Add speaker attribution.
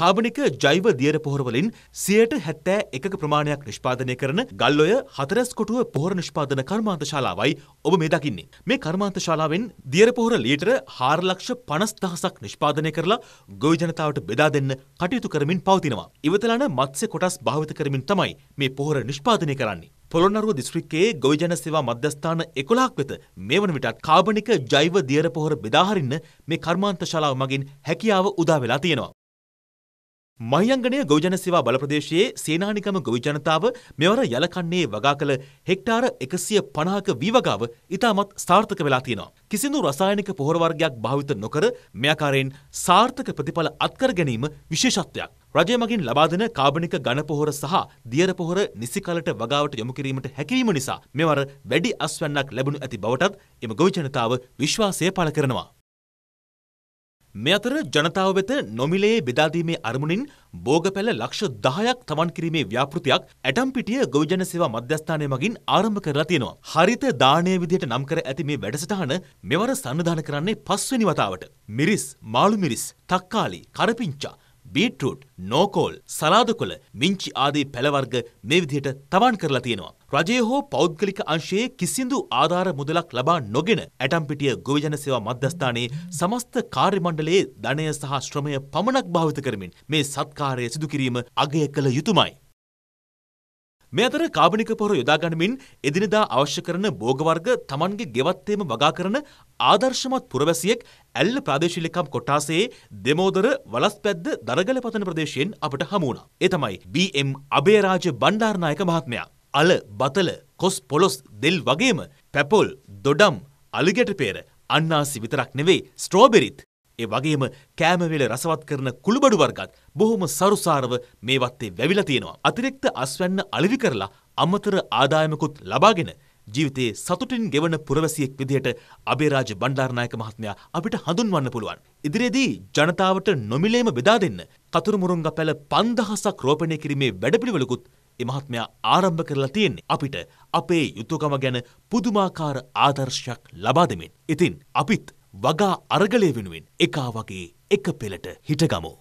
Speaker 1: කාබනික ජෛව දියර පොහොරවලින් සියයට හැත්තෑ එකක ප්‍රමාණයක් නිෂ්පාදනය කරන ගල්ලොය හතරස් කොටුව පොහොර නිෂ්පාදන කර්මාන්ත ශාලාවයි ඔබ මේ දකින්නේ. මේ කර්මාන්ත ශාලාවෙන් දියර පොහොර ලීටර හාරලක්ෂ පනස්දහසක් නිෂ්පාදනය කරලා ගොවිජනතාවට බෙදා දෙන්න කටයුතු කරමින් පවතිනවා. ඉවතලන මත්ස්‍ය කොටස් භාවිත කරමින් තමයි මේ පොහොර නිෂ්පාදනය කරන්නේ. පොළොන්නරුව දිස්ත්‍රික්කයේ ගොවිජන සේවා මධ්‍යස්ථාන 11ක් වෙත මේ වන විටත් කාබනික ජෛව දියර පොහොර බෙදාහරින්න මේ කර්මාන්ත ශාලාව මගින් හැකියාව උදා වෙලා තියෙනවා. මහියංගනය ගෞජන සේවා බලප්‍රදේශයේ සේනානිකම ගොවිජනතාව මෙවර යලකන්නේ වගා කළ හෙක්ටාර එකසිය පණහක වීවගාව ඉතාමත් සාර්ථක වෙලා තියෙනවා. කිසිදු රසායනික පොහොරවර්ගයක් භාවිත නොකර මෙයාකාරයෙන් සාර්ථක ප්‍රතිඵල අත්කර ගැනීම විශේෂත්වයක්. රජය මගින් ලබාදන කාබනික ගණ පොහොර සහ දියර පොහොර නිසි කලට වගාවට යොමු කිරීමට හැකිවීම නිසා මෙවර වැඩි අස්වැන්නක් ලැබුණු ඇති බවටත් එම ගොවිජනතාව විශ්වාසය පළ කරනවා. මේ අතර ජනතාව වෙත නොමිලයේ බෙදාදීමේ අරමුණින් බෝගපැල ලක්ෂ දහයක් තවන් කිරීමේ ව්‍යාපෘතියක් ඇටම්පිටිය ගොවිජන සේවා මධ්‍යස්ථානය මගින් ආරම්භ කරලා තියෙනවා. හරිත දානය විදිහට නම් කර ඇති මේ වැඩසටහන මෙවර සන්නධාන කරන්නේ පස්වෙනි වතාවට. මිරිස්, මාළු මිරිස්, තක්කාලි, කරපිංචා බීටරූට් නෝකෝල් සලාද කොළ මිංචි ආදී පැළවර්ග මේ විදිහට තවන් කරලා තියෙනවා. රජයේ හෝ පෞද්ගලික අංශයේ කිසිදු ආධාර මුදලක් ලබා නොගෙන ඇටම්පිටිය ගොවිජන සේවා මධ්‍යස්ථානයේ සමස්ත කාර්ය මණ්ඩලයේ ධනය සහ ශ්‍රමය පමණක් භාවිත කරමින් මේ සත්කාරය සිදු කිරීම අගය කළ යුතුමයි. මේ අතර කාබනික පොහොර යොදාගනිමින් එදිනදා අවශ්‍ය කරන භෝගවර්ග තමන්ගේ ගෙවත්තේම වගා කරන ආදර්ශමත් පුරවැසියෙක් ඇල්ල ප්‍රාදේශීලිකම් කොට්ටාසේ දෙමෝදර වලස්පැද්ද දරගල පතන ප්‍රදේශයෙන් අපට හමුණා. ඒ තමයි බම් අබේරාජ බණ්ඩාරනායක මහත්මයා. අල බතල කොස් පොලොස් දෙල් වගේම පැපොල් දොඩම් අලිගැට පේර අන්නාසි විතරක් නෙවෙයි ස්ට්‍රෝබෙරිත් ඒ වගේම කෑමවේල රසවත් කරන කුළුබඩු වර්ගත් බොහොම සරුසාරව මේ වත්තේ වැවිලා තියෙනවා. අතිරික්ත අස්වැන්න අලෙවි කරලා අමතර ආදායමකුත් ලබාගෙන ජීවිතයේ සතුටින් ගෙවන පුරවැසියෙක් විදිහට අබේරාජ බණ්ඩාරනායක මහත්මයා අපිට හඳුන්වන්න පුළුවන්. ඉදිරියේදී ජනතාවට නොමිලේම බෙදා දෙන්න කතුරුමුරුංග පැල 5000ක් රෝපණය කිරීමේ වැඩපිළිවෙලකුත් මේ මහත්මයා ආරම්භ කරලා තියෙන්නේ. අපිට අපේ යුතුයකම ගැන පුදුමාකාර ආදර්ශයක් ලබා දෙමින්. ඉතින් අපිත් වගා අරගලය වෙනුවෙන් එකා වගේ එක පෙළට හිටගමු.